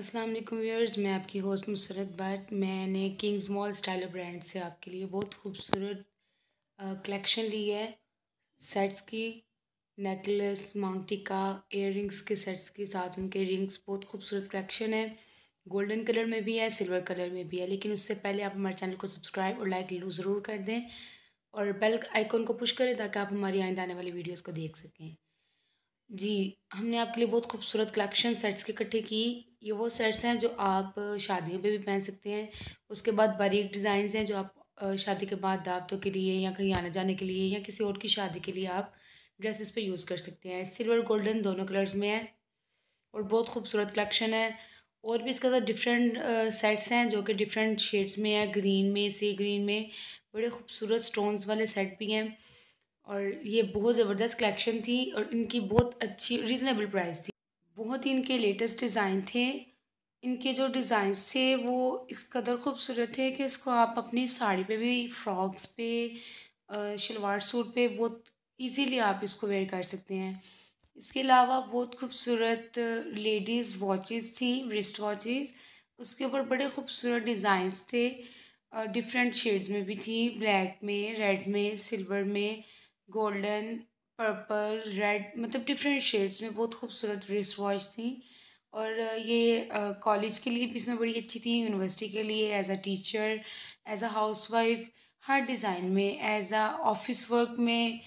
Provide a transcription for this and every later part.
अस्सलाम वालेकुम व्यूअर्स मैं आपकी होस्ट मुसरत भट्ट मैंने किंग्स मॉल स्टाइलर ब्रांड से आपके लिए बहुत खूबसूरत कलेक्शन ली है सेट्स की नेकलेस मांगटिका एयर के सेट्स के साथ उनके रिंग्स बहुत खूबसूरत कलेक्शन है गोल्डन कलर में भी है सिल्वर कलर में भी है लेकिन उससे पहले आप हमारे चैनल को सब्सक्राइब और लाइक ज़रूर कर दें और बेल आइकॉन को पुश करें ताकि आप हमारी आइंदा आने वाली वीडियोज़ को देख सकें जी हमने आपके लिए बहुत खूबसूरत कलेक्शन सेट्स के इकट्ठे की ये वो सेट्स हैं जो आप शादियों पे भी पहन सकते हैं उसके बाद बारीक डिज़ाइंस हैं जो आप शादी के बाद दावतों के लिए या कहीं आने जाने के लिए या किसी और की शादी के लिए आप ड्रेसेस पे यूज़ कर सकते हैं सिल्वर गोल्डन दोनों कलर्स में है और बहुत खूबसूरत कलेक्शन है और भी इसके साथ डिफरेंट सेट्स हैं जो कि डिफरेंट शेड्स में है ग्रीन में सी ग्रीन में बड़े खूबसूरत स्टोन्स वाले सेट भी हैं और ये बहुत ज़बरदस्त कलेक्शन थी और इनकी बहुत अच्छी रीज़नेबल प्राइस थी बहुत ही इनके लेटेस्ट डिज़ाइन थे इनके जो डिज़ाइन थे वो इस कदर खूबसूरत थे कि इसको आप अपनी साड़ी पे भी फ्रॉक्स पे शलवार सूट पे बहुत इजीली आप इसको वेयर कर सकते हैं इसके अलावा बहुत खूबसूरत लेडीज़ वॉचेस थी रिस्ट वॉचेस उसके ऊपर बड़े खूबसूरत डिज़ाइंस थे डिफरेंट शेड्स में भी थी ब्लैक में रेड में सिल्वर में गोल्डन पर्पल रेड मतलब डिफरेंट शेड्स में बहुत खूबसूरत रिस्ट वॉच थी और ये कॉलेज के लिए भी इसमें बड़ी अच्छी थी यूनिवर्सिटी के लिए as a teacher as a housewife हर डिज़ाइन में एज अ ऑफिस वर्क में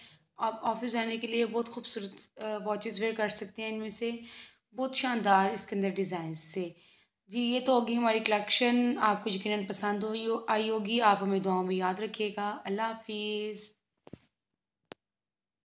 आप ऑफिस जाने के लिए बहुत खूबसूरत वॉचेस वेयर कर सकते हैं इनमें से बहुत शानदार इसके अंदर डिज़ाइन से जी ये तो होगी हमारी कलेक्शन आपको यकीन पसंद हो आई होगी आप हमें दुआओं में याद रखिएगा अल्लाह हाफिज़